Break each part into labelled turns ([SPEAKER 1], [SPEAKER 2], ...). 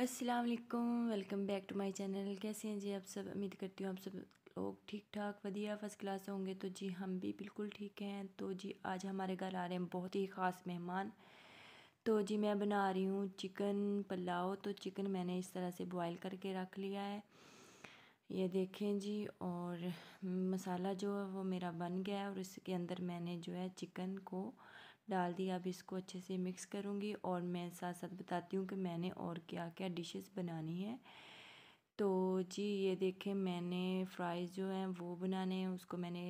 [SPEAKER 1] अस्सलाम वालेकुम welcome back to my channel कैसे हैं जी आप सब उम्मीद करती हूँ आप सब लोग ठीक ठाक वधिया फर्स्ट क्लास होंगे तो जी हम भी बिल्कुल ठीक हैं तो जी आज हमारे घर आ रहे हैं बहुत ही ख़ास मेहमान तो जी मैं बना रही हूँ चिकन पुलाव तो चिकन मैंने इस तरह से बॉयल करके रख लिया है ये देखें जी और मसाला जो है वो मेरा बन गया है और इसके अंदर मैंने जो है चिकन को डाल दिया अब इसको अच्छे से मिक्स करूँगी और मैं साथ साथ बताती हूँ कि मैंने और क्या क्या डिशेस बनानी है तो जी ये देखें मैंने फ्राइज़ जो हैं वो बनाने हैं उसको मैंने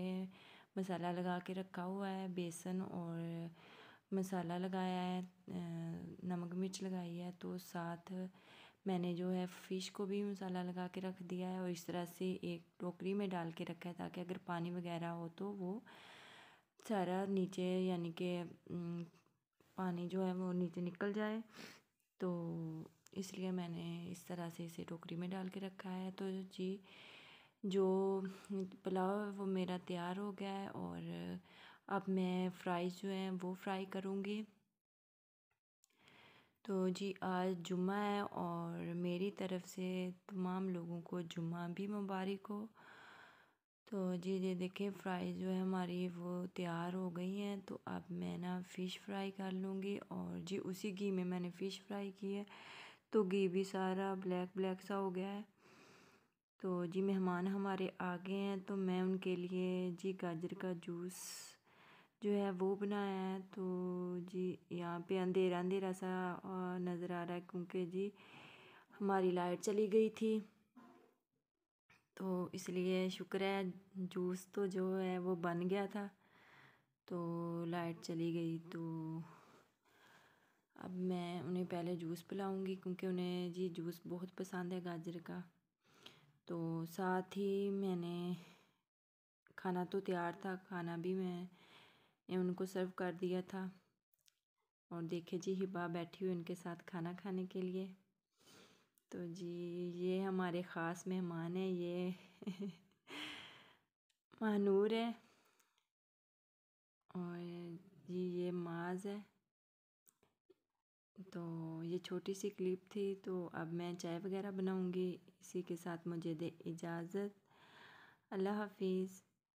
[SPEAKER 1] मसाला लगा के रखा हुआ है बेसन और मसाला लगाया है नमक मिर्च लगाई है तो साथ मैंने जो है फ़िश को भी मसाला लगा के रख दिया है और इस तरह से एक टोकरी में डाल के रखा है ताकि अगर पानी वगैरह हो तो वो सारा नीचे यानी कि पानी जो है वो नीचे निकल जाए तो इसलिए मैंने इस तरह से इसे टोकरी में डाल के रखा है तो जी जो पुलाव है वो मेरा तैयार हो गया है और अब मैं फ्राइज जो हैं वो फ्राई करूँगी तो जी आज जुम्मा है और मेरी तरफ़ से तमाम लोगों को जुम्मा भी मुबारक हो तो जी जी देखिए फ्राई जो है हमारी वो तैयार हो गई हैं तो अब मैं ना फ़िश फ्राई कर लूँगी और जी उसी घी में मैंने फ़िश फ्राई की है तो घी भी सारा ब्लैक ब्लैक सा हो गया है तो जी मेहमान हमारे आ गए हैं तो मैं उनके लिए जी गाजर का जूस जो है वो बनाया है तो जी यहाँ पे अंधेरा अंधेरा सा नज़र आ रहा है क्योंकि जी हमारी लाइट चली गई थी तो इसलिए शुक्र है जूस तो जो है वो बन गया था तो लाइट चली गई तो अब मैं उन्हें पहले जूस पिलाऊंगी क्योंकि उन्हें जी जूस बहुत पसंद है गाजर का तो साथ ही मैंने खाना तो तैयार था खाना भी मैंने उनको सर्व कर दिया था और देखे जी हिबा बैठी हुई उनके साथ खाना खाने के लिए तो जी ये हमारे ख़ास मेहमान हैं ये मानूर है और जी ये माज है तो ये छोटी सी क्लिप थी तो अब मैं चाय वगैरह बनाऊँगी इसी के साथ मुझे दे इजाज़त अल्लाह हाफिज़